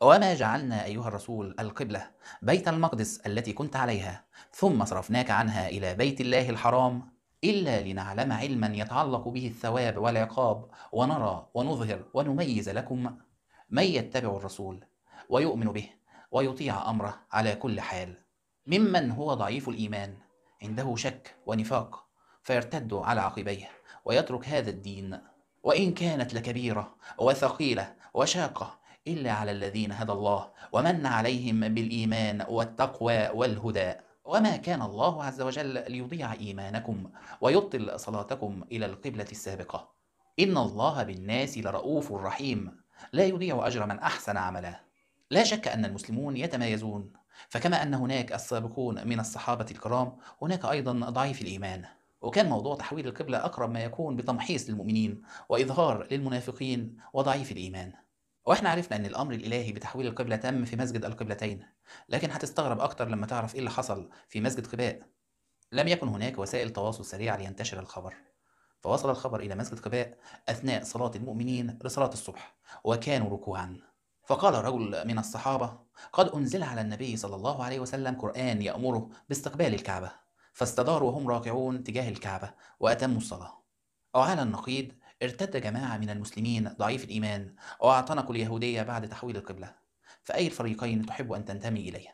وما جعلنا أيها الرسول القبلة بيت المقدس التي كنت عليها ثم صرفناك عنها إلى بيت الله الحرام إلا لنعلم علما يتعلق به الثواب والعقاب ونرى ونظهر ونميز لكم من يتبع الرسول ويؤمن به ويطيع أمره على كل حال ممن هو ضعيف الإيمان عنده شك ونفاق فيرتد على عقبيه ويترك هذا الدين وإن كانت لكبيرة وثقيلة وشاقة إلا على الذين هدى الله ومن عليهم بالإيمان والتقوى والهدى وما كان الله عز وجل ليضيع إيمانكم ويبطل صلاتكم إلى القبلة السابقة إن الله بالناس لرؤوف رحيم لا يضيع أجر من أحسن عملا لا شك أن المسلمون يتميزون فكما أن هناك السابقون من الصحابة الكرام هناك أيضا ضعيف الإيمان وكان موضوع تحويل القبلة أقرب ما يكون بتمحيص للمؤمنين وإظهار للمنافقين وضعيف الإيمان واحنا عرفنا ان الامر الالهي بتحويل القبله تم في مسجد القبلتين لكن هتستغرب اكتر لما تعرف ايه اللي حصل في مسجد قباء لم يكن هناك وسائل تواصل سريعه لينتشر الخبر فوصل الخبر الى مسجد قباء اثناء صلاه المؤمنين لصلاه الصبح وكانوا ركوعا فقال رجل من الصحابه قد انزل على النبي صلى الله عليه وسلم قران يامره باستقبال الكعبه فاستداروا وهم راكعون تجاه الكعبه واتموا الصلاه أعلى النقيض ارتد جماعة من المسلمين ضعيف الإيمان واعتنقوا اليهودية بعد تحويل القبلة فأي الفريقين تحب أن تنتمي إليه؟